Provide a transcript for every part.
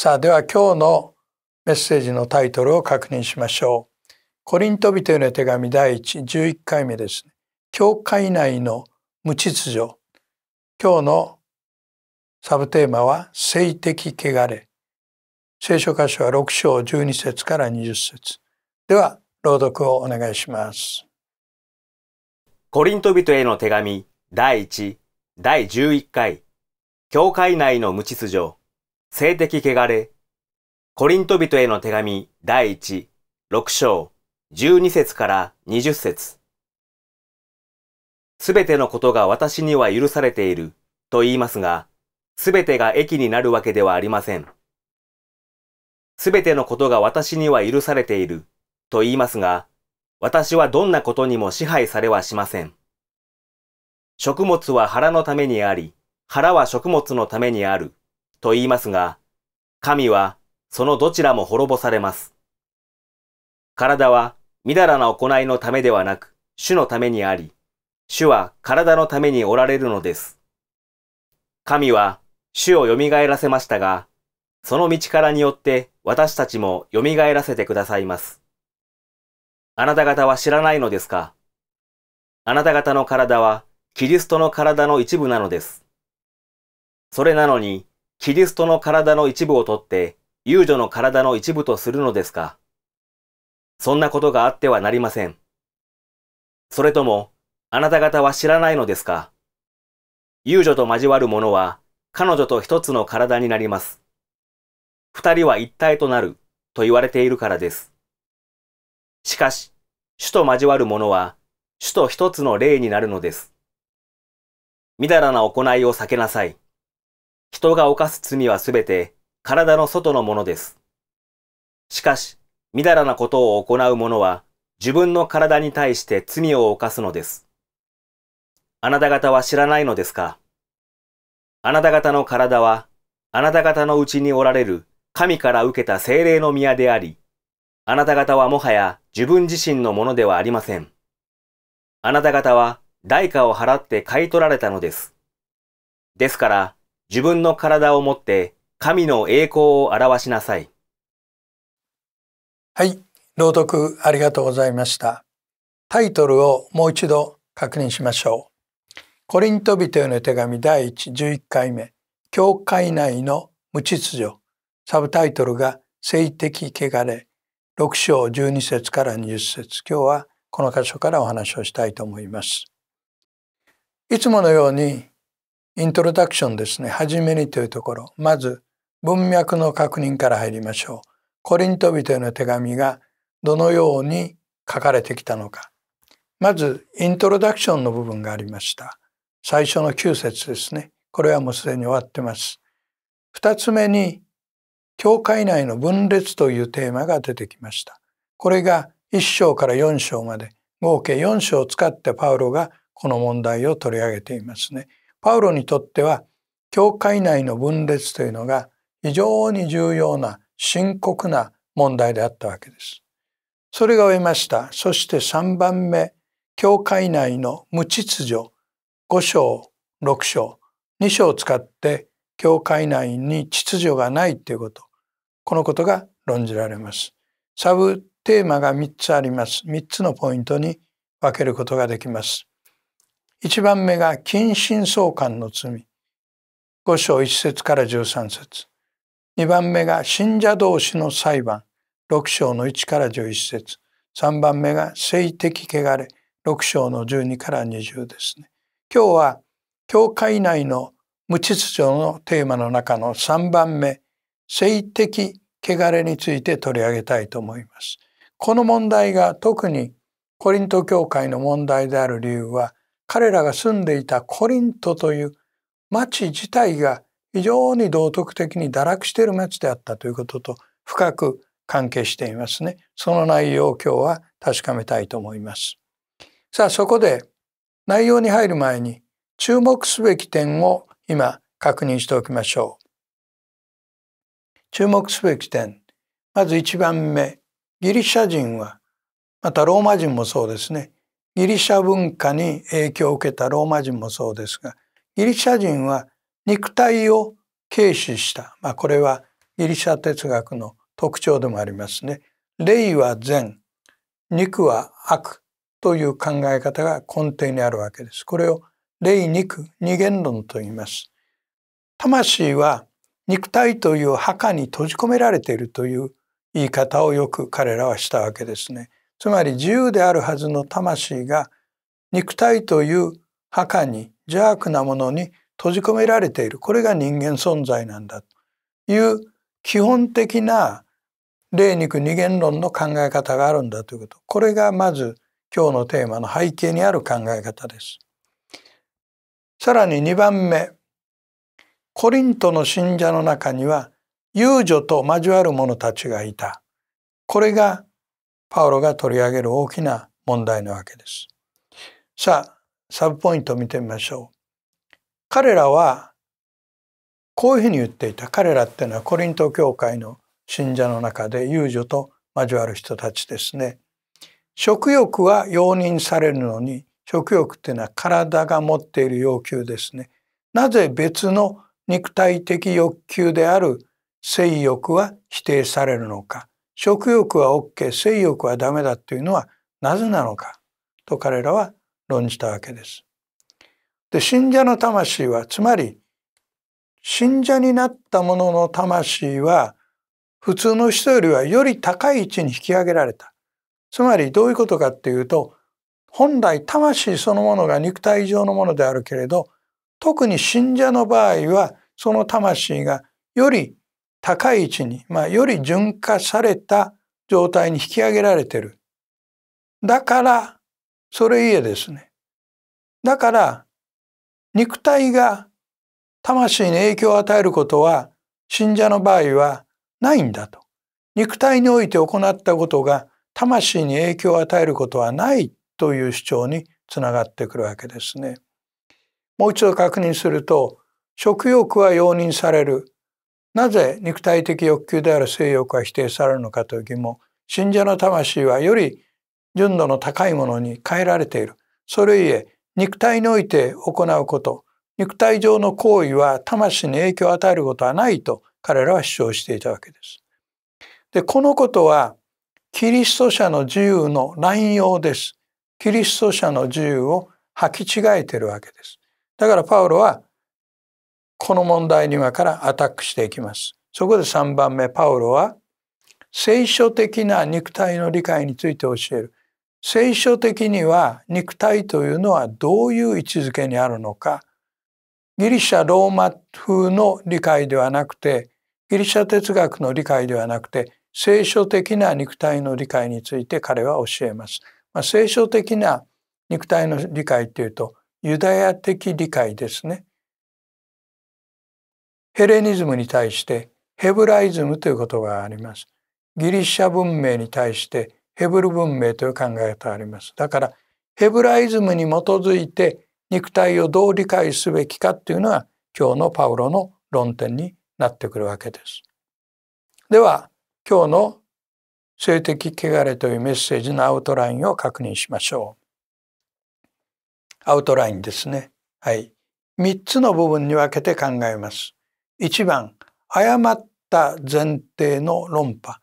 さあでは今日のメッセージのタイトルを確認しましょう。コリント人への手紙第111回目ですね。教会内の無秩序。今日のサブテーマは性的汚れ。聖書箇所は6章12節から20節では朗読をお願いします。コリント人への手紙第1、第11回。教会内の無秩序。性的汚れ。コリント人への手紙第1、6章、12節から20節すべてのことが私には許されていると言いますが、すべてが益になるわけではありません。すべてのことが私には許されていると言いますが、私はどんなことにも支配されはしません。食物は腹のためにあり、腹は食物のためにあると言いますが、神はそのどちらも滅ぼされます。体はみだらな行いのためではなく、主のためにあり、主は体のためにおられるのです。神は主を蘇らせましたが、その道からによって私たちも蘇らせてくださいます。あなた方は知らないのですかあなた方の体はキリストの体の一部なのです。それなのに、キリストの体の一部を取って遊女の体の一部とするのですかそんなことがあってはなりません。それとも、あなた方は知らないのですか遊女と交わる者は、彼女と一つの体になります。二人は一体となる、と言われているからです。しかし、主と交わる者は、主と一つの霊になるのです。みだらな行いを避けなさい。人が犯す罪はすべて体の外のものです。しかし、みだらなことを行う者は自分の体に対して罪を犯すのです。あなた方は知らないのですかあなた方の体は、あなた方のうちにおられる神から受けた精霊の宮であり、あなた方はもはや自分自身のものではありません。あなた方は代価を払って買い取られたのです。ですから、自分の体をもって神の栄光を表しなさい。はい、朗読ありがとうございました。タイトルをもう一度確認しましょう。コリント人への手紙第1 1一回目、教会内の無秩序、サブタイトルが性的汚れ、6章12節から20節今日はこの箇所からお話をしたいと思います。いつものようにイントロダクションですね。はじめにというところ。まず、文脈の確認から入りましょう。コリント人への手紙がどのように書かれてきたのか。まず、イントロダクションの部分がありました。最初の9節ですね。これはもうすでに終わってます。2つ目に、教会内の分裂というテーマが出てきました。これが1章から4章まで、合計4章を使ってパウロがこの問題を取り上げていますね。パウロにとっては教会内の分裂というのが非常に重要な深刻な問題であったわけです。それが終えました。そして3番目、教会内の無秩序5章、6章、2章を使って教会内に秩序がないということ、このことが論じられます。サブテーマが3つあります。3つのポイントに分けることができます。一番目が近親相関の罪。五章一節から十三節。二番目が信者同士の裁判。六章の一から十一節。三番目が性的汚れ。六章の十二から二十ですね。今日は教会内の無秩序のテーマの中の三番目性的汚れについて取り上げたいと思います。この問題が特にコリント教会の問題である理由は彼らが住んでいたコリントという町自体が非常に道徳的に堕落している町であったということと深く関係していますね。その内容を今日は確かめたいと思います。さあそこで内容に入る前に注目すべき点を今確認しておきましょう。注目すべき点まず一番目ギリシャ人はまたローマ人もそうですねギリシャ文化に影響を受けたローマ人もそうですがギリシャ人は肉体を軽視した、まあ、これはギリシャ哲学の特徴でもありますね。霊は善肉は悪という考え方が根底にあるわけです。これを霊肉二元論と言います。魂は肉体という墓に閉じ込められているという言い方をよく彼らはしたわけですね。つまり自由であるはずの魂が肉体という墓に邪悪なものに閉じ込められているこれが人間存在なんだという基本的な霊肉二元論の考え方があるんだということこれがまず今日のテーマの背景にある考え方です。さらに二番目コリントの信者の中には遊女と交わる者たちがいたこれがパウロが取り上げる大きな問題なわけです。さあ、サブポイントを見てみましょう。彼らはこういうふうに言っていた。彼らっていうのはコリント教会の信者の中で遊女と交わる人たちですね。食欲は容認されるのに食欲っていうのは体が持っている要求ですね。なぜ別の肉体的欲求である性欲は否定されるのか。食欲は OK 性欲はダメだというのはなぜなのかと彼らは論じたわけです。で信者の魂はつまり信者になった者の魂は普通の人よりはより高い位置に引き上げられた。つまりどういうことかっていうと本来魂そのものが肉体上のものであるけれど特に信者の場合はその魂がより高い位置に、まあ、より純化された状態に引き上げられてる。だから、それいえですね。だから、肉体が魂に影響を与えることは、信者の場合はないんだと。肉体において行ったことが魂に影響を与えることはないという主張につながってくるわけですね。もう一度確認すると食欲は容認されるなぜ肉体的欲求である性欲は否定されるのかという疑問信者の魂はより純度の高いものに変えられているそれゆえ肉体において行うこと肉体上の行為は魂に影響を与えることはないと彼らは主張していたわけです。でこのことはキリスト者の自由の乱用です。キリスト者の自由を履き違えてるわけです。だからパウロはこの問題に今からアタックしていきます。そこで3番目パウロは聖書的な肉体の理解について教える。聖書的には肉体というのはどういう位置づけにあるのかギリシャローマ風の理解ではなくてギリシャ哲学の理解ではなくて聖書的な肉体の理解について彼は教えます。まあ、聖書的な肉体の理解というとユダヤ的理解ですね。ヘレニズムに対してヘブライズムという言葉があります。ギリシャ文明に対してヘブル文明という考え方があります。だからヘブライズムに基づいて肉体をどう理解すべきかっていうのは今日のパウロの論点になってくるわけです。では今日の性的汚れというメッセージのアウトラインを確認しましょう。アウトラインですね。はい。3つの部分に分けて考えます。1番誤った前提の論破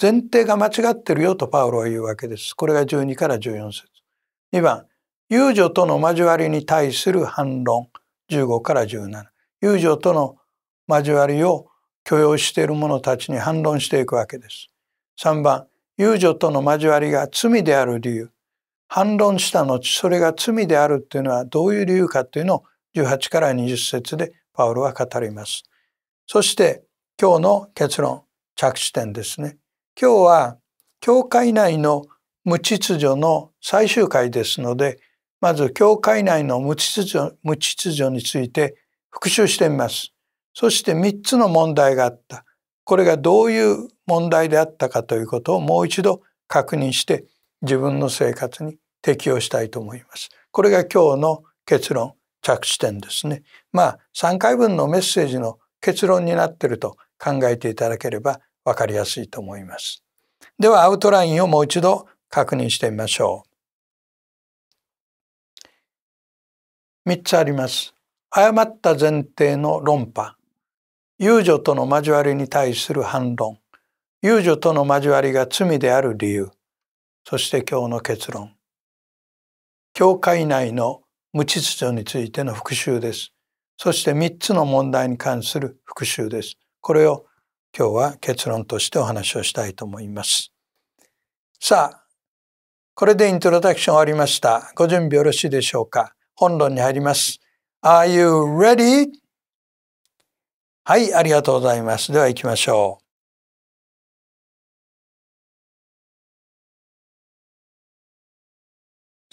前提が間違ってるよとパウロは言うわけですこれが12から14節2番遊女との交わりに対する反論15から17遊女との交わりを許容している者たちに反論していくわけです3番遊女との交わりが罪である理由反論した後それが罪であるっていうのはどういう理由かっていうのを18から20節でパウロは語ります。そして今日の結論、着地点ですね。今日は教会内の無秩序の最終回ですので、まず教会内の無秩序無秩序について復習してみます。そして3つの問題があった。これがどういう問題であったかということをもう一度確認して自分の生活に適用したいと思います。これが今日の結論着地点ですね。まあ3回分のメッセージの結論になってると考えていただければわかりやすいと思います。ではアウトラインをもう一度確認してみましょう。3つあります。誤った前提の論破。遊女との交わりに対する反論。遊女との交わりが罪である理由。そして今日の結論。教会内の無秩序についての復習です。そして三つの問題に関する復習です。これを今日は結論としてお話をしたいと思います。さあ、これでイントロダクション終わりました。ご準備よろしいでしょうか本論に入ります。Are you ready? はい、ありがとうございます。では行きましょう。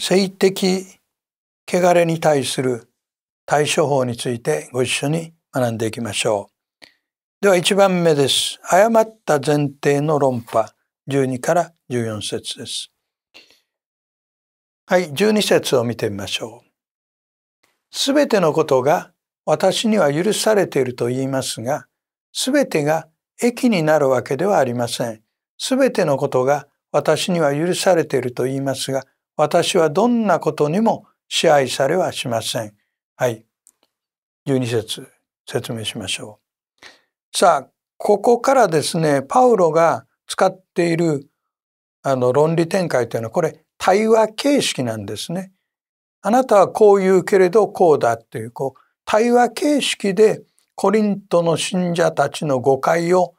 性的汚れに対する対処法についてご一緒に学んでいきましょう。では1番目です。誤った前提の論破12から14節です。はい、12節を見てみましょう。すべてのことが私には許されていると言いますが、すべてが益になるわけではありません。すべてのことが私には許されていると言いますが、私はどんなことにも支配されはしません。はい。12節説明しましょう。さあ、ここからですね、パウロが使っているあの論理展開というのは、これ対話形式なんですね。あなたはこう言うけれどこうだっていう、こう、対話形式でコリントの信者たちの誤解を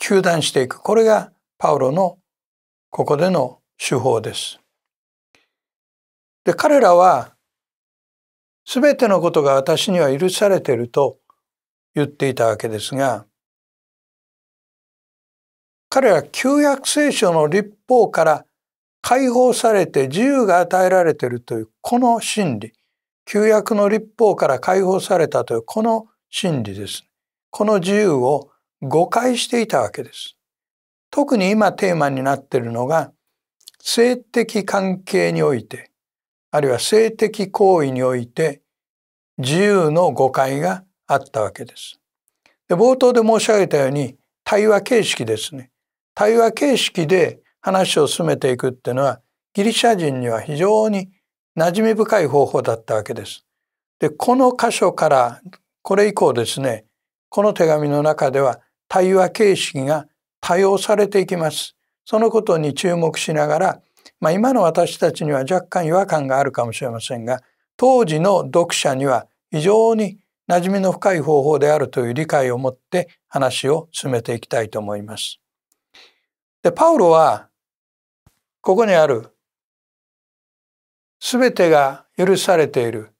糾弾していく。これがパウロのここでの手法です。で彼らは全てのことが私には許されていると言っていたわけですが彼ら旧約聖書の立法から解放されて自由が与えられているというこの真理旧約の立法から解放されたというこの真理です。この自由を誤解していたわけです。特に今テーマになっているのが性的関係においてあるいは性的行為において自由の誤解があったわけです。で冒頭で申し上げたように対話形式ですね。対話形式で話を進めていくっていうのはギリシャ人には非常に馴染み深い方法だったわけです。でこの箇所からこれ以降ですねこの手紙の中では対話形式が多用されていきます。そのことに注目しながらまあ、今の私たちには若干違和感があるかもしれませんが当時の読者には非常に馴染みの深い方法であるという理解を持って話を進めていきたいと思います。でパウロはここにある「すべてが許されている」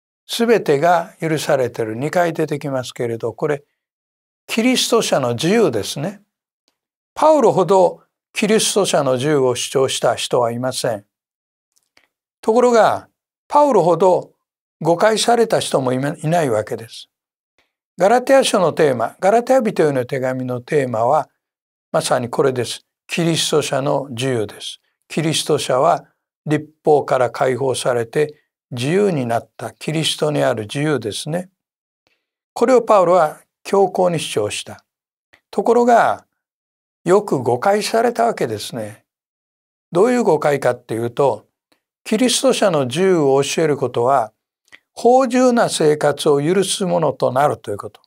「すべてが許されている」2回出てきますけれどこれキリスト者の自由ですね。パウロほどキリスト者の銃を主張した人はいません。ところが、パウロほど誤解された人もいないわけです。ガラテア書のテーマ、ガラテア人への手紙のテーマは、まさにこれです。キリスト者の自由です。キリスト者は立法から解放されて自由になったキリストにある自由ですね。これをパウロは強硬に主張した。ところがよく誤解されたわけですね。どういう誤解かっていうと、キリスト者の自由を教えることは、法醇な生活を許すものとなるということ。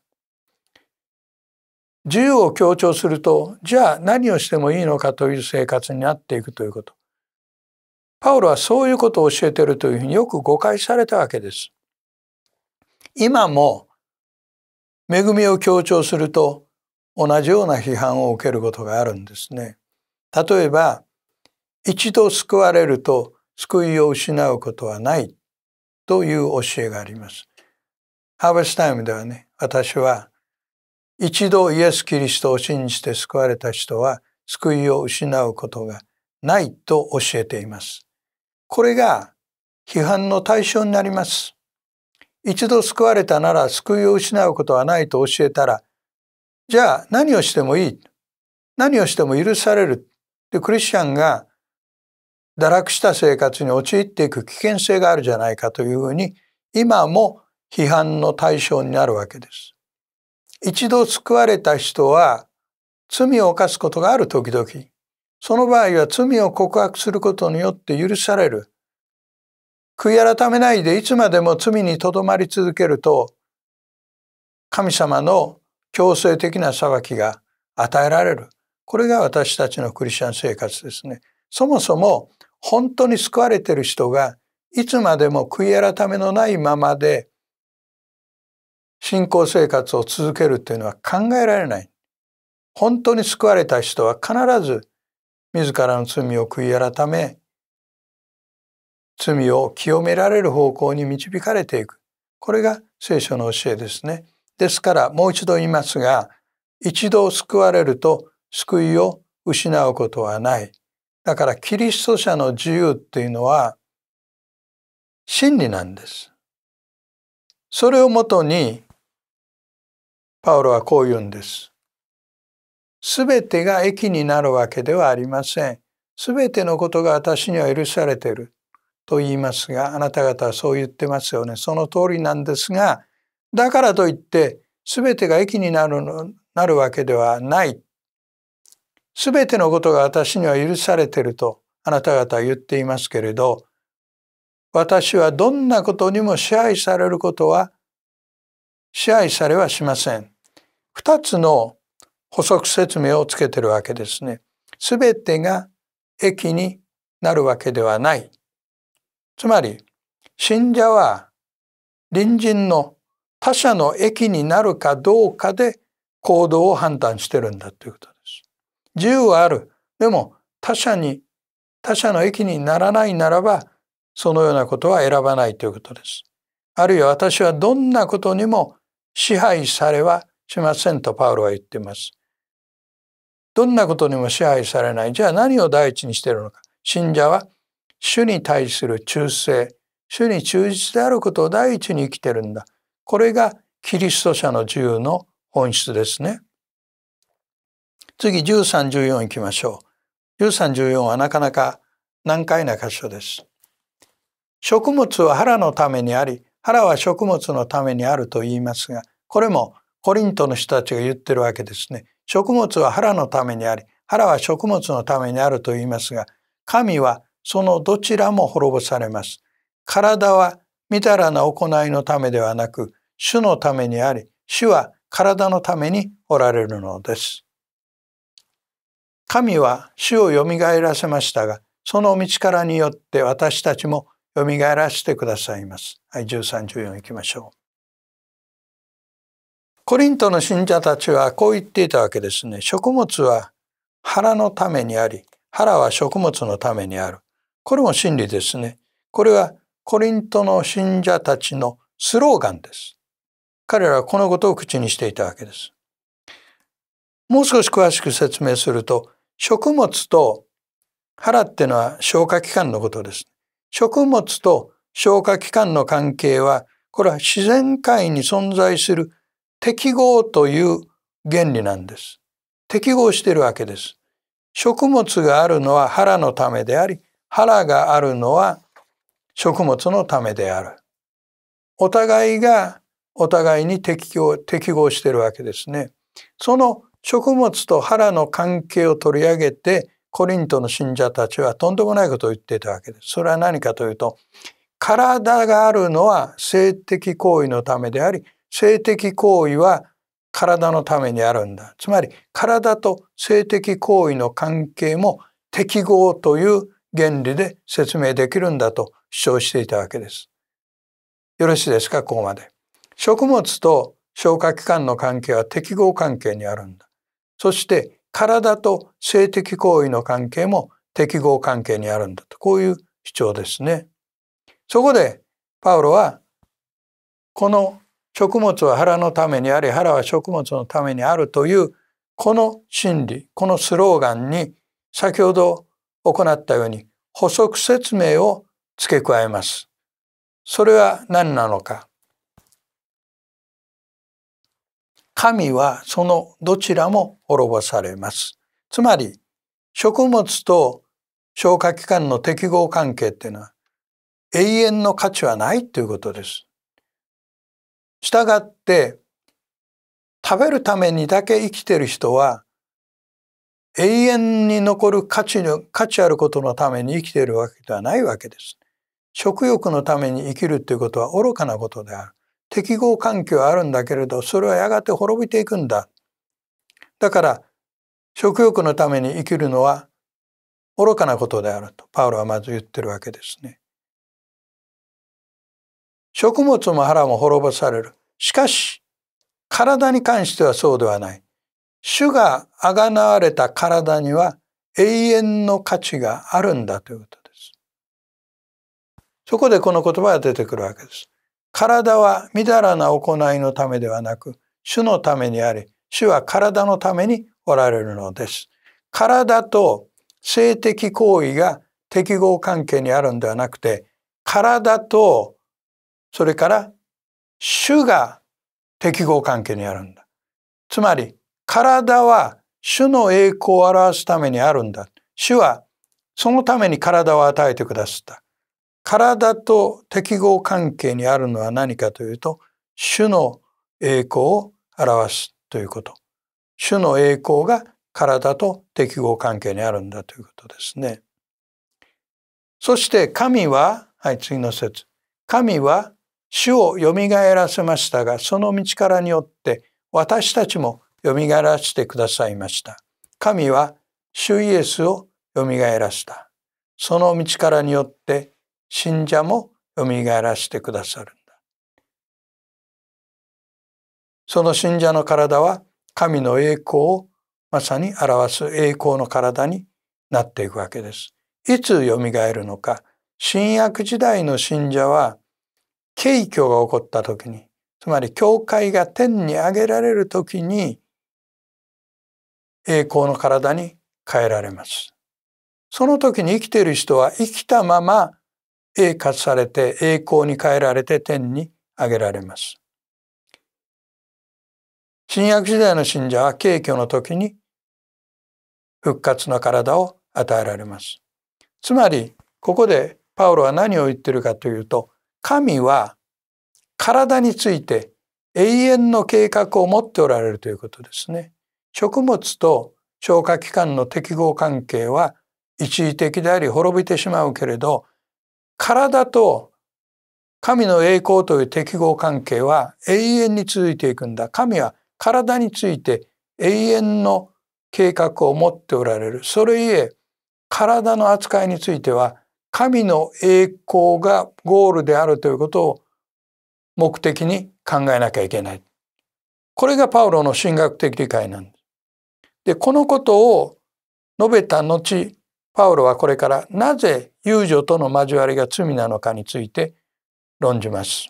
自由を強調すると、じゃあ何をしてもいいのかという生活になっていくということ。パウロはそういうことを教えているというふうによく誤解されたわけです。今も恵みを強調すると同じような批判を受けることがあるんですね。例えば一度救われると救いを失うことはないという教えがあります。ハーベスタイムではね私は一度イエス・キリストを信じて救われた人は救いを失うことがないと教えています。これが批判の対象になります。一度救われたなら救いを失うことはないと教えたらじゃあ何をしてもいい。何をしても許される。で、クリスチャンが堕落した生活に陥っていく危険性があるじゃないかというふうに、今も批判の対象になるわけです。一度救われた人は罪を犯すことがある時々、その場合は罪を告白することによって許される。悔い改めないでいつまでも罪にとどまり続けると、神様の強制的な裁きが与えられる。これが私たちのクリスチャン生活ですね。そもそも本当に救われてる人がいつまでも悔い改めのないままで信仰生活を続けるというのは考えられない。本当に救われた人は必ず自らの罪を悔い改め罪を清められる方向に導かれていく。これが聖書の教えですね。ですからもう一度言いますが、一度救われると救いを失うことはない。だからキリスト者の自由っていうのは真理なんです。それをもとにパウロはこう言うんです。すべてが益になるわけではありません。すべてのことが私には許されていると言いますが、あなた方はそう言ってますよね。その通りなんですが、だからといって全てが益になるのなるわけではない。全てのことが私には許されているとあなた方は言っていますけれど私はどんなことにも支配されることは支配されはしません。二つの補足説明をつけているわけですね。すべてが益になるわけではない。つまり、信者は隣人の他者の益になるかどうかで行動を判断してるんだということです。自由はある。でも他者に、他者の益にならないならば、そのようなことは選ばないということです。あるいは私はどんなことにも支配されはしませんとパウロは言っています。どんなことにも支配されない。じゃあ何を第一にしているのか。信者は主に対する忠誠、主に忠実であることを第一に生きてるんだ。これがキリスト者の自由の本質ですね。次1314いきましょう。1314はなかなか難解な箇所です。食物は腹のためにあり、腹は食物のためにあると言いますが、これもコリントの人たちが言ってるわけですね。食物は腹のためにあり、腹は食物のためにあると言いますが、神はそのどちらも滅ぼされます。体はみだらな行いのためではなく、主のためにあり、主は体のためにおられるのです。神は主をよみがえらせましたが、その道からによって私たちもよみがえらせてくださいます。はい、13、14いきましょう。コリントの信者たちはこう言っていたわけですね。食物は腹のためにあり、腹は食物のためにある。これも真理ですね。これはコリントの信者たちのスローガンです。彼らはこのことを口にしていたわけです。もう少し詳しく説明すると食物と腹ってのは消化器官のことです。食物と消化器官の関係はこれは自然界に存在する適合という原理なんです。適合しているわけです。食物があるのは腹のためであり腹があるのは食物のためである。お互いがお互いに適合適合してるわけですね。その食物と腹の関係を取り上げてコリントの信者たちはとんでもないことを言っていたわけです。それは何かというと体があるのは性的行為のためであり性的行為は体のためにあるんだ。つまり体と性的行為の関係も適合という原理で説明できるんだと主張していたわけです。よろしいですかここまで。食物と消化器官の関係は適合関係にあるんだ。そして体と性的行為の関係も適合関係にあるんだとこういう主張ですね。そこでパウロはこの食物は腹のためにあり腹は食物のためにあるというこの真理このスローガンに先ほど行ったように補足説明を付け加えます。それは何なのか神はそのどちらも滅ぼされます。つまり、食物と消化器官の適合関係っていうのは永遠の価値はないということです。したがって、食べるためにだけ生きてる人は永遠に残る価値の価値あることのために生きているわけではないわけです。食欲のために生きるということは愚かなことである。適合環境はあるんだけれどそれはやがて滅びていくんだだから食欲のために生きるのは愚かなことであるとパウロはまず言ってるわけですね。食物も腹も滅ぼされる。しかし体に関してはそうではない。主があがなわれた体には永遠の価値があるんだということです。そこでこの言葉が出てくるわけです。体はみだらな行いのためではなく、主のためにあり、主は体のためにおられるのです。体と性的行為が適合関係にあるんではなくて、体と、それから主が適合関係にあるんだ。つまり、体は主の栄光を表すためにあるんだ。主はそのために体を与えてくださった。体と適合関係にあるのは何かというと主の栄光を表すということ主の栄光が体と適合関係にあるんだということですね。そして神は、はい、次の説。神は主をよみがえらせましたが、その道からによって私たちもよみがえらせてくださいました。神は主イエスをよみがえらせた。その道からによって信者もよみがえらせてくださるんだその信者の体は神の栄光をまさに表す栄光の体になっていくわけですいつよみがえるのか新約時代の信者は景挙が起こった時につまり教会が天に上げられる時に栄光の体に変えられます。その時に生きている人は生きたまま栄活されて栄光に変えられて天に上げられます。新約時代の信者は敬虚の時に復活の体を与えられます。つまりここでパウロは何を言ってるかというと神は体について永遠の計画を持っておられるということですね。食物と消化器官の適合関係は一時的であり滅びてしまうけれど体と神の栄光という適合関係は永遠に続いていくんだ。神は体について永遠の計画を持っておられる。それゆえ、体の扱いについては、神の栄光がゴールであるということを目的に考えなきゃいけない。これがパウロの神学的理解なんです。で、このことを述べた後、パウロはこれからなぜ遊女との交わりが罪なのかについて論じます。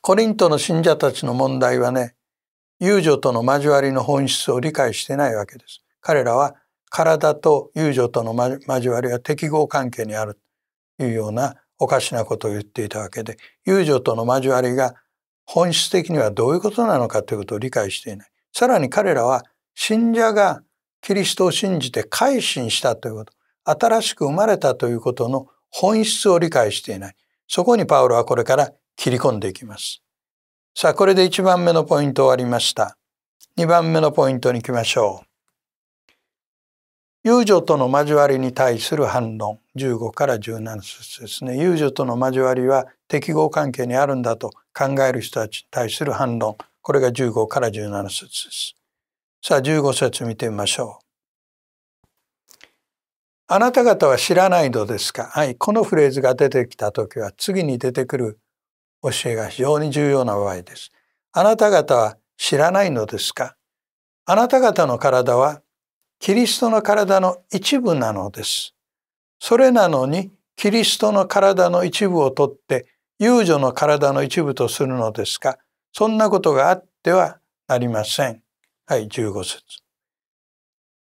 コリントの信者たちの問題はね、遊女との交わりの本質を理解してないわけです。彼らは体と遊女との交わりは適合関係にあるというようなおかしなことを言っていたわけで、遊女との交わりが本質的にはどういうことなのかということを理解していない。さらに彼らは信者がキリストを信じて改心したということ。新しく生まれたということの本質を理解していない。そこにパウロはこれから切り込んでいきます。さあ、これで1番目のポイント終わりました。2番目のポイントに行きましょう。遊女との交わりに対する反論15から17節ですね。遊女との交わりは適合関係にあるんだと考える人たちに対する反論これが15から17節です。さあ15節見てみましょう。あなた方は知らないのですかはい、このフレーズが出てきたときは次に出てくる教えが非常に重要な場合です。あなた方は知らないのですかあなた方の体はキリストの体の一部なのです。それなのにキリストの体の一部を取って遊女の体の一部とするのですかそんなことがあってはなりません。はい、15節。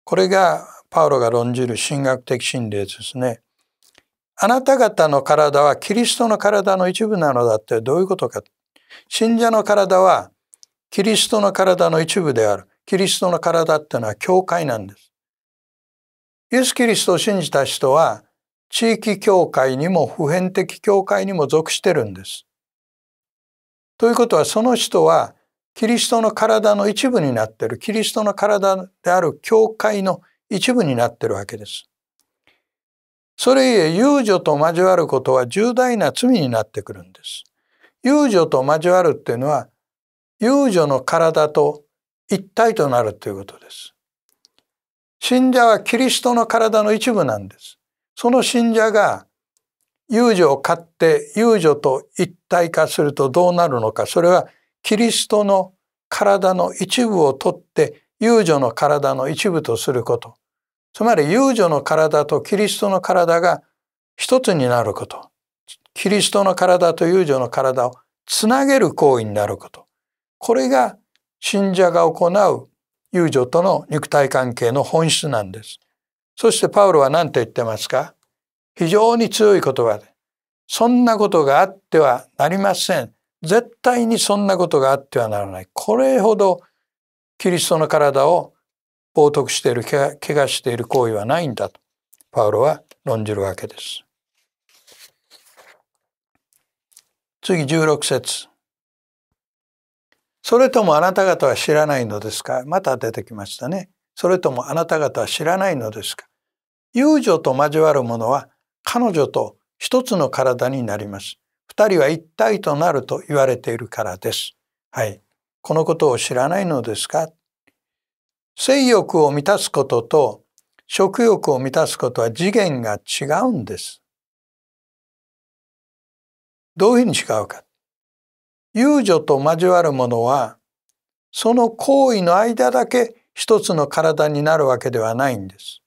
これがパウロが論じる神学的真理ですね。あなた方の体はキリストの体の一部なのだってどういうことか。信者の体はキリストの体の一部である。キリストの体っていうのは教会なんです。イエス・キリストを信じた人は地域教会にも普遍的教会にも属してるんです。ということはその人はキリストの体の一部になってるキリストの体である教会の一部になってるわけです。それゆえ遊女と交わることは重大な罪になってくるんです。遊女と交わるっていうのは遊女の体と一体となるということです。信者はキリストの体の一部なんです。その信者が遊女を買って遊女と一体化するとどうなるのかそれはキリストの体の一部を取って遊女の体の一部とすることつまり遊女の体とキリストの体が一つになること。キリストの体と遊女の体をつなげる行為になること。これが信者が行う遊女との肉体関係の本質なんです。そしてパウロは何て言ってますか非常に強い言葉で。そんなことがあってはなりません。絶対にそんなことがあってはならない。これほどキリストの体を冒涜している怪我している行為はないんだとパウロは論じるわけです。次16節それともあなた方は知らないのですかまた出てきましたね。それともあなた方は知らないのですか遊女と交わる者は彼女と一つの体になります。二人は一体となると言われているからです。はい。このことを知らないのですか性欲を満たすことと食欲を満たすことは次元が違うんです。どういうふうに違うか。遊女と交わるものは、その行為の間だけ一つの体になるわけではないんです。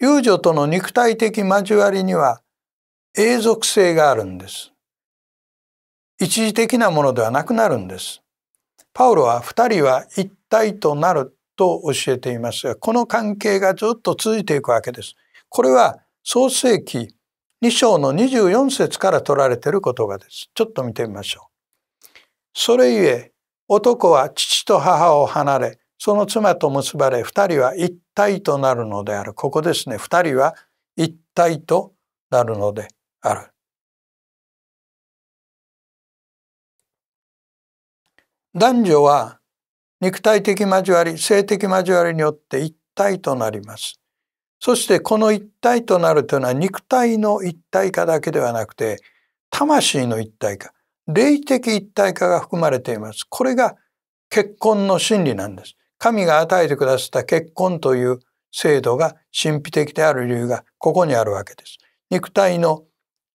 遊女との肉体的交わりには永続性があるんです。一時的なものではなくなるんです。パウロは二人は一体となると教えていますがこの関係がずっと続いていくわけです。これは創世記2章の24節から取られている言葉です。ちょっと見てみましょう。それゆえ男は父と母を離れその妻と結ばれ二人は一体となるのである。ここですね二人は一体となるのである。男女は肉体的交わり性的交わりによって一体となりますそしてこの一体となるというのは肉体の一体化だけではなくて魂の一体化霊的一体化が含まれていますこれが結婚の真理なんです神が与えてくださった結婚という制度が神秘的である理由がここにあるわけです肉体の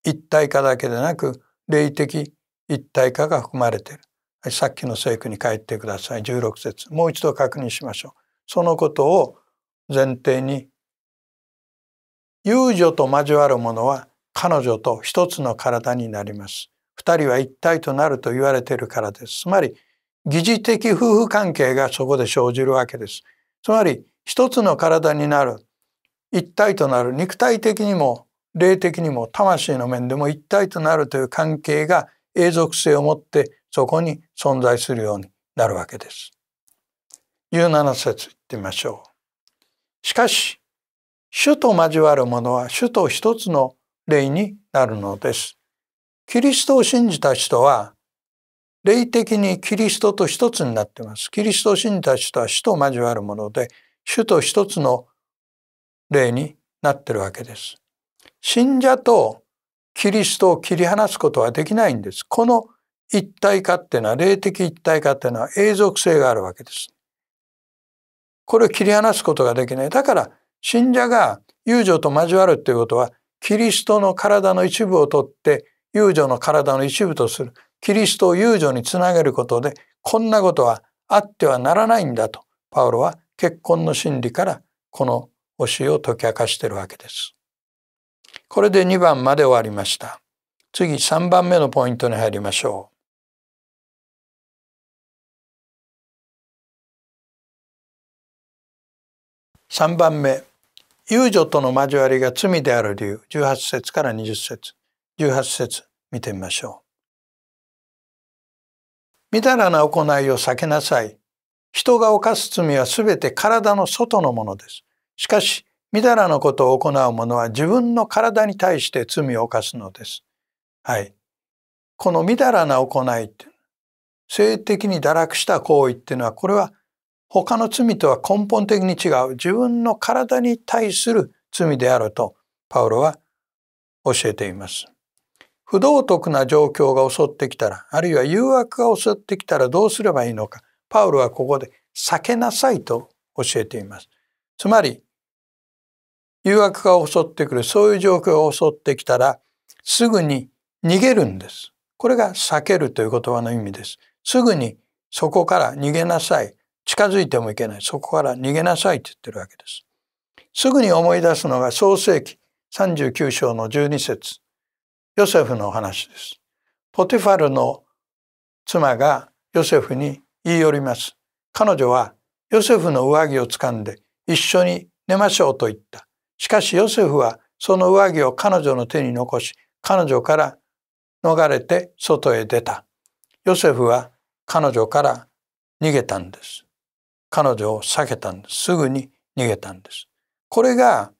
一体化だけでなく霊的一体化が含まれているさっきの聖句に帰ってください16節もう一度確認しましょうそのことを前提に遊女と交わる者は彼女と一つの体になります二人は一体となると言われているからですつまり疑似的夫婦関係がそこで生じるわけですつまり一つの体になる一体となる肉体的にも霊的にも魂の面でも一体となるという関係が永続性を持ってそこに存在するようになるわけです。17節いってみましょう。しかし、主と交わる者は主と一つの霊になるのです。キリストを信じた人は、霊的にキリストと一つになっています。キリストを信じた人は主と交わるもので、主と一つの霊になってるわけです。信者とキリストを切り離すことはできないんです。この一体化っていうのは霊的一体化っていうのは永続性があるわけです。これを切り離すことができない。だから信者が遊女と交わるっていうことはキリストの体の一部を取って遊女の体の一部とするキリストを遊女につなげることでこんなことはあってはならないんだとパウロは結婚の真理からこの教えを解き明かしているわけです。これで2番まで終わりました。次3番目のポイントに入りましょう。3番目遊女との交わりが罪である理由18節から20節18節見てみましょう。みだらな行いを避けなさい。人が犯す罪はすべて体の外のものです。しかし、みだらなことを行う者は自分の体に対して罪を犯すのです。はい。このみだらな行い性的に堕落した行為っていうのは、これは他の罪とは根本的に違う自分の体に対する罪であるとパウロは教えています。不道徳な状況が襲ってきたらあるいは誘惑が襲ってきたらどうすればいいのかパウロはここで避けなさいと教えています。つまり誘惑が襲ってくるそういう状況が襲ってきたらすぐに逃げるんです。これが避けるという言葉の意味です。すぐにそこから逃げなさい。近づいてもいけない。そこから逃げなさいって言ってるわけです。すぐに思い出すのが創世紀39章の12節ヨセフの話です。ポティファルの妻がヨセフに言い寄ります。彼女はヨセフの上着を掴んで一緒に寝ましょうと言った。しかしヨセフはその上着を彼女の手に残し、彼女から逃れて外へ出た。ヨセフは彼女から逃げたんです。彼女を避けたんです。すぐに逃げたんです。これが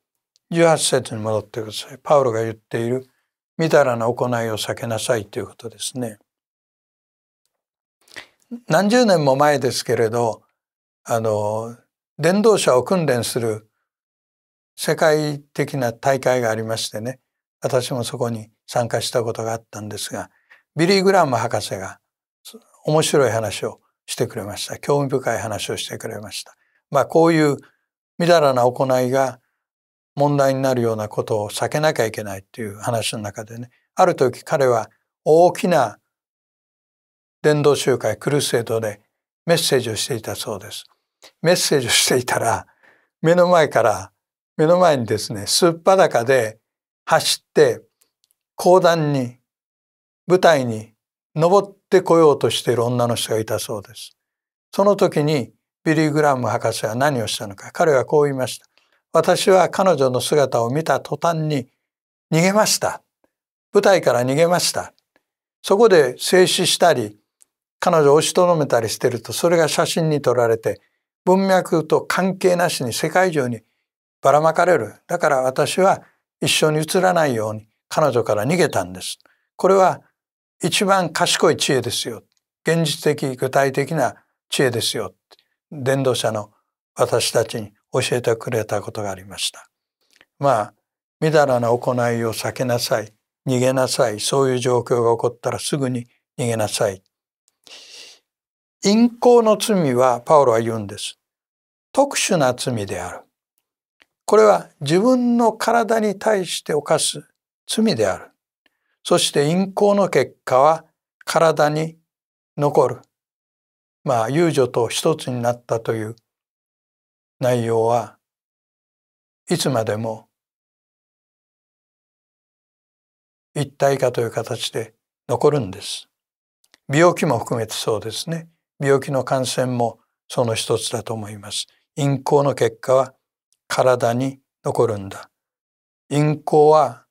18節に戻ってください。パウロが言っている、みだらな行いを避けなさいということですね。何十年も前ですけれど、あの、伝道者を訓練する世界的な大会がありましてね、私もそこに参加したことがあったんですが、ビリー・グラム博士が面白い話をしてくれました興味深い話をしてくれました、まあ、こういうみだらな行いが問題になるようなことを避けなきゃいけないっていう話の中でねある時彼は大きな伝道集会クルセイドでメッセージをしていたそうです。メッセージをしていたら目の前から目の前にですねすっぱだかで走って講談に舞台に登っってこようとしている女の人がいたそうです。その時にビリー・グラム博士は何をしたのか彼はこう言いました。私は彼女の姿を見た途端に逃げました。舞台から逃げました。そこで静止したり彼女を押しとどめたりしてるとそれが写真に撮られて文脈と関係なしに世界中にばらまかれる。だから私は一緒に映らないように彼女から逃げたんです。これは一番賢い知恵ですよ。現実的具体的な知恵ですよ。伝道者の私たちに教えてくれたことがありました。まあ、みだらな行いを避けなさい。逃げなさい。そういう状況が起こったらすぐに逃げなさい。陰行の罪はパウロは言うんです。特殊な罪である。これは自分の体に対して犯す罪である。そして陰行の結果は体に残る。まあ、遊女と一つになったという内容はいつまでも一体化という形で残るんです。病気も含めてそうですね。病気の感染もその一つだと思います。陰行の結果は体に残るんだ。陰行は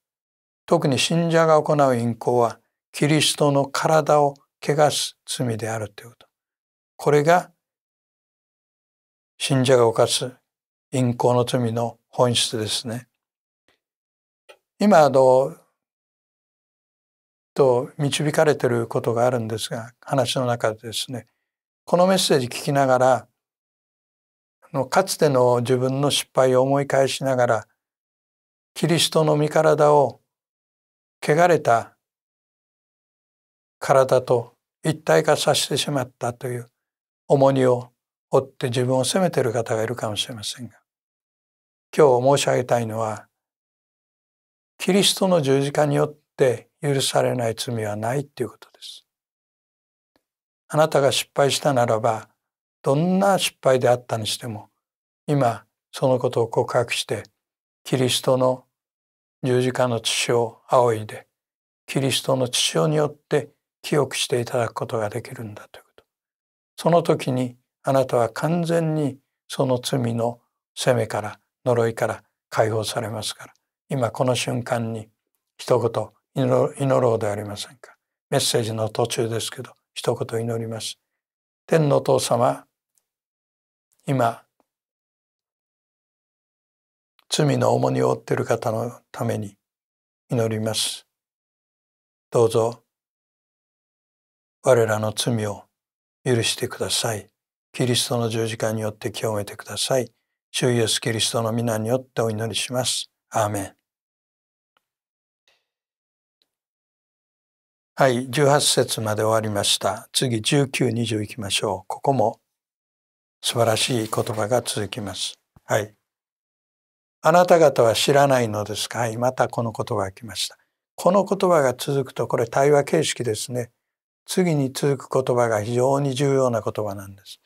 特に信者が行う淫行はキリストの体を汚す罪であるということ。これが信者が犯す淫行の罪の本質ですね。今あのと導かれてることがあるんですが話の中でですねこのメッセージ聞きながらのかつての自分の失敗を思い返しながらキリストの身体を汚れた体と一体化させてしまったという重荷を負って自分を責めている方がいるかもしれませんが今日申し上げたいのはキリストの十字架によって許されない罪はないということです。あなたが失敗したならばどんな失敗であったにしても今そのことを告白してキリストの十字架の父を仰いでキリストの父をによって清くしていただくことができるんだということその時にあなたは完全にその罪の責めから呪いから解放されますから今この瞬間に一言祈ろうではありませんかメッセージの途中ですけど一言祈ります天のお父様今罪の重荷を負っている方のために祈ります。どうぞ、我らの罪を許してください。キリストの十字架によって清めてください。主イエスキリストの皆によってお祈りします。アーメン。はい、18節まで終わりました。次19、20いきましょう。ここも素晴らしい言葉が続きます。はい。あなた方は知らないのですかはいまたこの言葉が来ましたこの言葉が続くとこれ対話形式ですね次に続く言葉が非常に重要な言葉なんです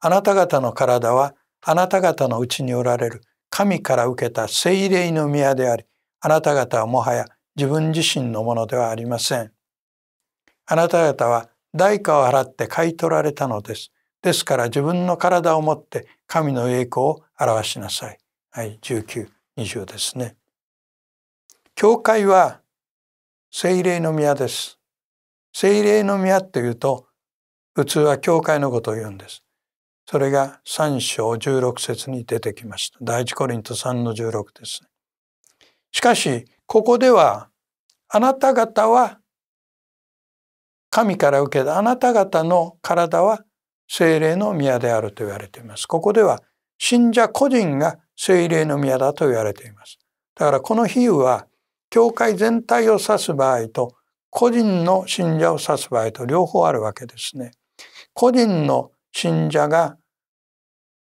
あなた方の体はあなた方のうちにおられる神から受けた精霊の宮でありあなた方はもはや自分自身のものではありませんあなた方は代価を払って買い取られたのですですから自分の体をもって神の栄光を表しなさいはい、19、20ですね。教会は聖霊の宮です。聖霊の宮というと、普通は教会のことを言うんです。それが3章16節に出てきました。第一コリント3の16ですしかし、ここでは、あなた方は、神から受けたあなた方の体は精霊の宮であると言われています。ここでは、信者個人が聖霊の宮だと言われています。だからこの比喩は教会全体を指す場合と個人の信者を指す場合と両方あるわけですね。個人の信者が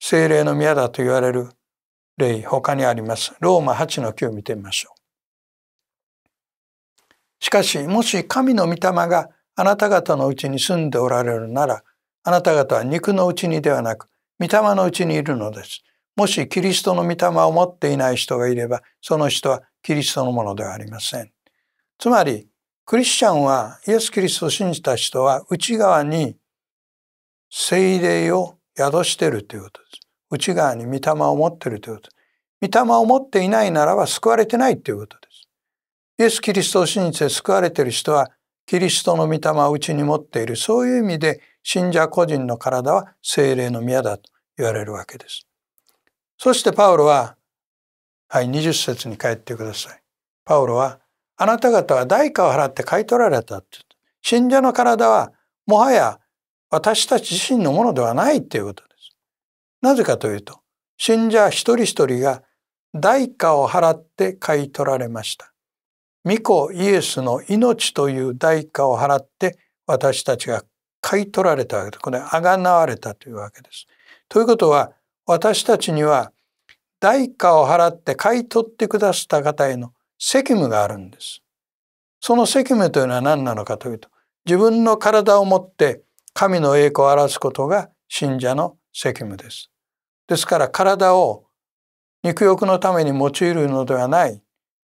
聖霊の宮だと言われる例他にあります。ローマ8の9見てみましょう。しかしもし神の御霊があなた方のうちに住んでおられるならあなた方は肉のうちにではなく御霊のうちにいるのです。もしキリストの御霊を持っていない人がいれば、その人はキリストのものではありません。つまり、クリスチャンは、イエス・キリストを信じた人は、内側に聖霊を宿しているということです。内側に御霊を持っているということです。御霊を持っていないならば救われてないということです。イエス・キリストを信じて救われている人は、キリストの御霊を内に持っている。そういう意味で、信者個人の体は精霊の宮だと言われるわけです。そしてパウロは、はい、20節に帰ってください。パウロは、あなた方は代価を払って買い取られたって信者の体はもはや私たち自身のものではないっていうことです。なぜかというと、信者一人一人が代価を払って買い取られました。巫女イエスの命という代価を払って私たちが買い取られたわけです。これ、あがなわれたというわけです。ということは、私たちには代価を払って買い取ってくださった方への責務があるんです。その責務というのは何なのかというと、自分の体を持って神の栄光を表すことが信者の責務です。ですから体を肉欲のために用いるのではない、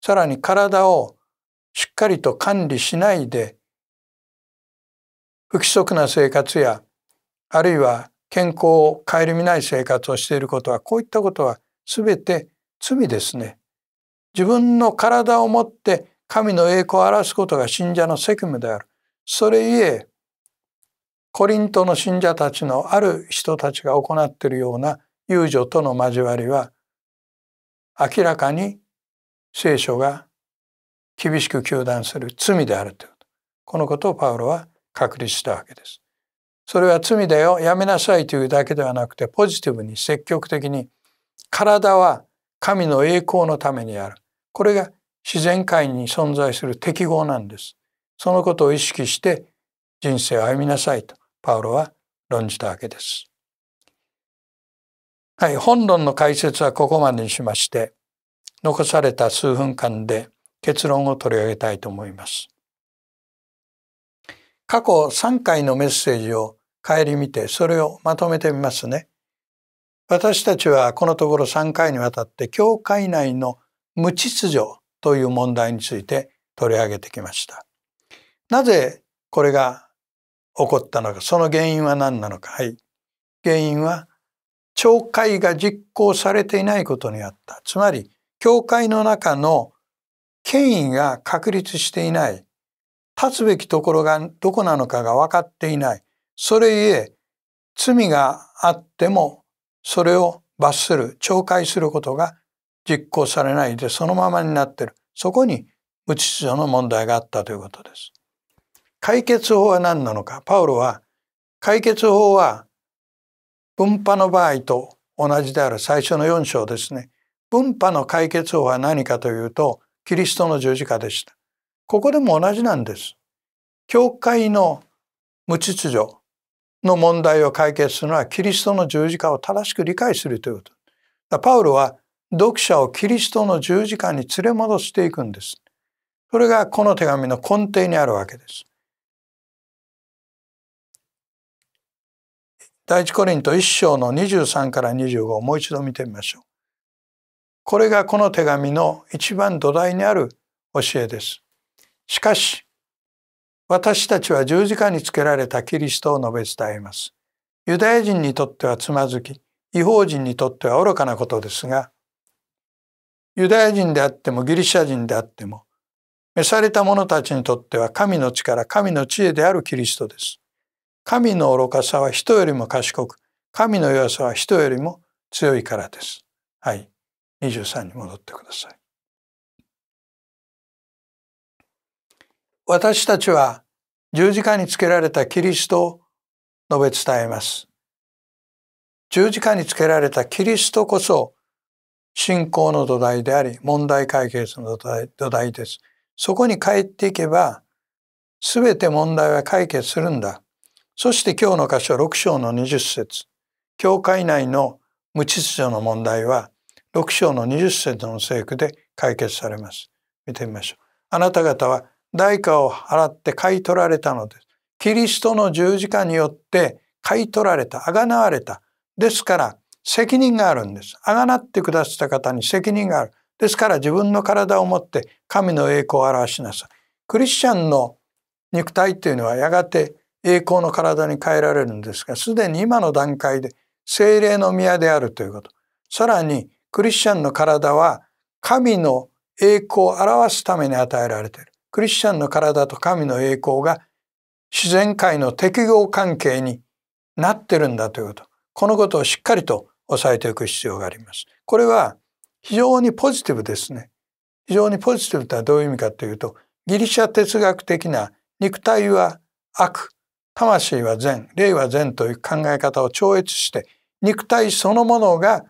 さらに体をしっかりと管理しないで、不規則な生活や、あるいは健康を顧みない生活をしていることはこういったことは全て罪ですね。自分の体をもって神の栄光を表すことが信者の責務である。それゆえコリントの信者たちのある人たちが行っているような遊女との交わりは明らかに聖書が厳しく糾弾する罪であるということこのことをパウロは確立したわけです。それは罪だよやめなさいというだけではなくてポジティブに積極的に体は神の栄光のためにあるこれが自然界に存在する適合なんですそのことを意識して人生を歩みなさいとパウロは論じたわけです。はい、本論の解説はここまでにしまして残された数分間で結論を取り上げたいと思います。過去3回のメッセージを顧みてそれをまとめてみますね。私たちはこのところ3回にわたって教会内の無秩序という問題について取り上げてきました。なぜこれが起こったのか、その原因は何なのか。はい。原因は、懲戒が実行されていないことにあった。つまり、教会の中の権威が確立していない。立つべきところがどこなのかが分かっていない。それゆえ、罪があっても、それを罰する、懲戒することが実行されないで、そのままになっている。そこに無秩序の問題があったということです。解決法は何なのか。パウロは、解決法は分派の場合と同じである最初の4章ですね。分派の解決法は何かというと、キリストの十字架でした。ここでも同じなんです。教会の無秩序の問題を解決するのはキリストの十字架を正しく理解するということ。パウロは読者をキリストの十字架に連れ戻していくんです。それがこの手紙の根底にあるわけです。第一コリント一章の23から25をもう一度見てみましょう。これがこの手紙の一番土台にある教えです。しかし、私たちは十字架につけられたキリストを述べ伝えます。ユダヤ人にとってはつまずき、違法人にとっては愚かなことですが、ユダヤ人であってもギリシャ人であっても、召された者たちにとっては神の力、神の知恵であるキリストです。神の愚かさは人よりも賢く、神の弱さは人よりも強いからです。はい。23に戻ってください。私たちは十字架につけられたキリストを述べ伝えます。十字架につけられたキリストこそ信仰の土台であり問題解決の土台です。そこに帰っていけば全て問題は解決するんだ。そして今日の箇所6章の20節教会内の無秩序の問題は6章の20節の聖句で解決されます。見てみましょう。あなた方は代価を払って買い取られたのです。キリストの十字架によって買い取られた、あがなわれた。ですから、責任があるんです。あがなってくださった方に責任がある。ですから自分の体を持って神の栄光を表しなさい。クリスチャンの肉体というのはやがて栄光の体に変えられるんですが、すでに今の段階で精霊の宮であるということ。さらにクリスチャンの体は神の栄光を表すために与えられている。クリスチャンの体と神の栄光が自然界の適合関係になってるんだということ。このことをしっかりと押さえておく必要があります。これは非常にポジティブですね。非常にポジティブとはどういう意味かというと、ギリシャ哲学的な肉体は悪、魂は善、霊は善という考え方を超越して、肉体そのものが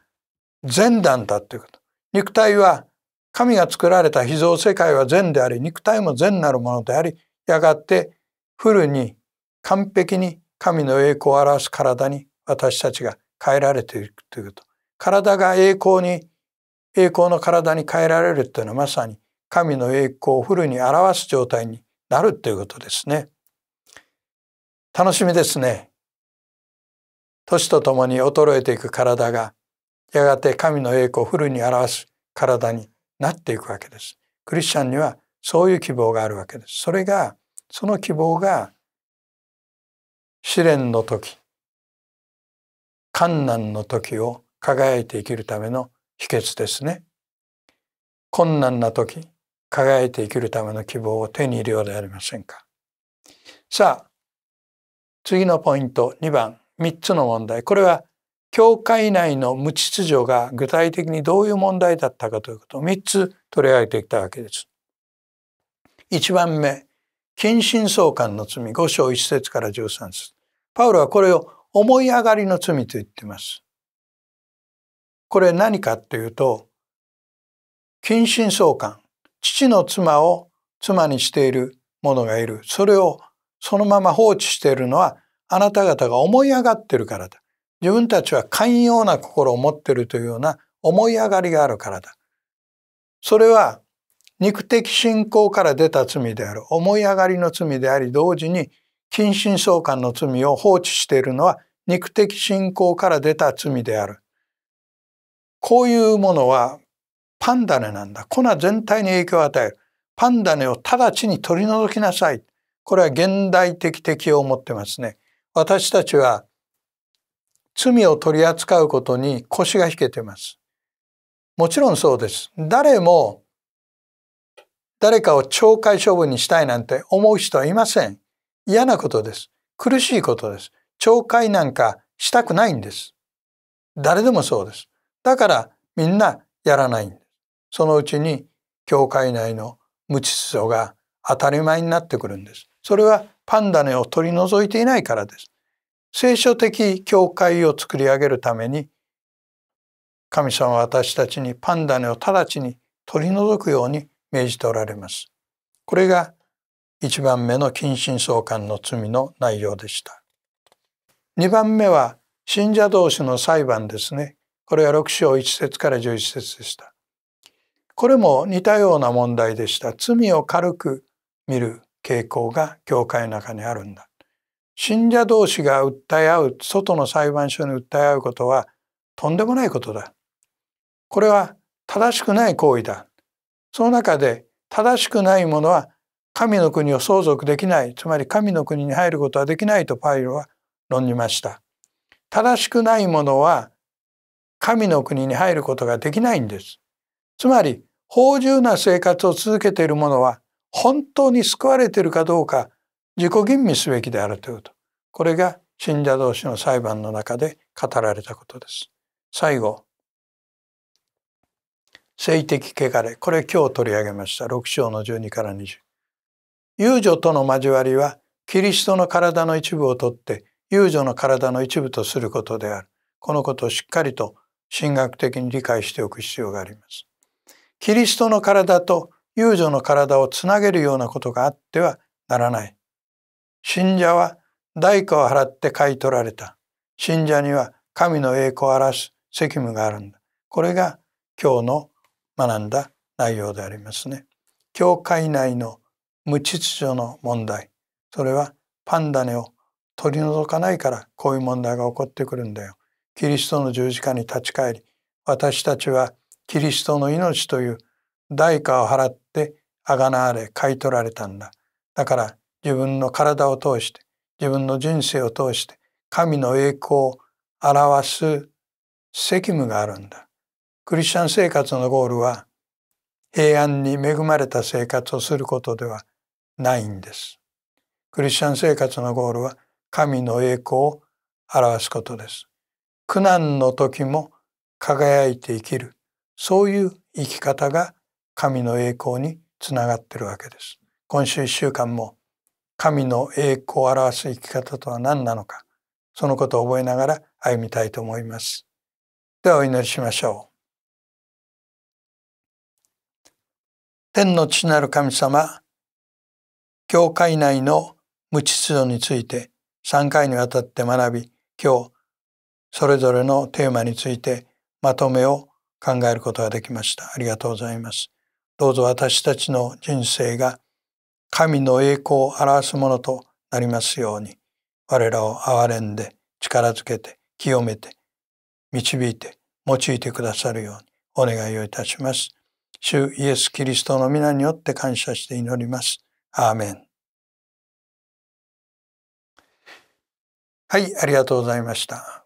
善なんだということ。肉体は神が作られた秘蔵世界は善であり、肉体も善なるものであり、やがてフルに完璧に神の栄光を表す体に私たちが変えられていくということ。体が栄光に、栄光の体に変えられるというのはまさに神の栄光をフルに表す状態になるということですね。楽しみですね。年とともに衰えていく体がやがて神の栄光をフルに表す体になっていくわけです。クリスチャンにはそういう希望があるわけです。それが、その希望が試練の時、困難の時を輝いて生きるための秘訣ですね。困難な時、輝いて生きるための希望を手に入れようでありませんか。さあ、次のポイント2番、3つの問題。これは教会内の無秩序が具体的にどういう問題だったかということを3つ取り上げてきたわけです。1番目、近親相関の罪、5章1節から13節パウロはこれを思い上がりの罪と言っています。これ何かというと、近親相関、父の妻を妻にしている者がいる。それをそのまま放置しているのはあなた方が思い上がってるからだ。自分たちは寛容な心を持っているというような思い上がりがあるからだ。それは肉的信仰から出た罪である思い上がりの罪であり同時に近親相関の罪を放置しているのは肉的信仰から出た罪である。こういうものはパンダネなんだ。粉全体に影響を与える。パンダネを直ちに取り除きなさい。これは現代的適応を持ってますね。私たちは罪を取り扱うことに腰が引けてます。もちろんそうです。誰も誰かを懲戒処分にしたいなんて思う人はいません。嫌なことです。苦しいことです。懲戒なんかしたくないんです。誰でもそうです。だからみんなやらないんです。そのうちに教会内の無秩序が当たり前になってくるんです。それはパンダネを取り除いていないからです。聖書的教会を作り上げるために神様は私たちにパンダネを直ちに取り除くように命じておられます。これが一番目の近親相関の罪の内容でした。二番目は信者同士の裁判ですね。これは六章一節から十一節でした。これも似たような問題でした。罪を軽く見る傾向が教会の中にあるんだ。信者同士が訴え合う外の裁判所に訴え合うことはとんでもないことだこれは正しくない行為だその中で正しくないものは神の国を相続できないつまり神の国に入ることはできないとパイロは論じました正しくないものは神の国に入ることができないんですつまり法醇な生活を続けている者は本当に救われているかどうか自己吟味すべきであるということこれが信者同士の裁判の中で語られたことです最後性的汚れこれ今日取り上げました6章の12から20遊女との交わりはキリストの体の一部をとって遊女の体の一部とすることであるこのことをしっかりと神学的に理解しておく必要がありますキリストの体と遊女の体をつなげるようなことがあってはならない信者は代価を払って買い取られた。信者には神の栄光を表す責務があるんだ。これが今日の学んだ内容でありますね。教会内の無秩序の問題。それはパンダネを取り除かないからこういう問題が起こってくるんだよ。キリストの十字架に立ち返り、私たちはキリストの命という代価を払って贖われ買い取られたんだ。だから自分の体を通して自分の人生を通して神の栄光を表す責務があるんだ。クリスチャン生活のゴールは平安に恵まれた生活をすることではないんです。クリスチャン生活のゴールは神の栄光を表すことです。苦難の時も輝いて生きる。そういう生き方が神の栄光につながってるわけです。今週1週間も神の栄光を表す生き方とは何なのかそのことを覚えながら歩みたいと思います。ではお祈りしましょう。天の父なる神様、教会内の無秩序について3回にわたって学び、今日それぞれのテーマについてまとめを考えることができました。ありがとうございます。どうぞ私たちの人生が神の栄光を表すものとなりますように我らを憐れんで力づけて清めて導いて用いてくださるようにお願いをいたします。主イエス・キリストの皆によって感謝して祈ります。アーメン。はい、ありがとうございました。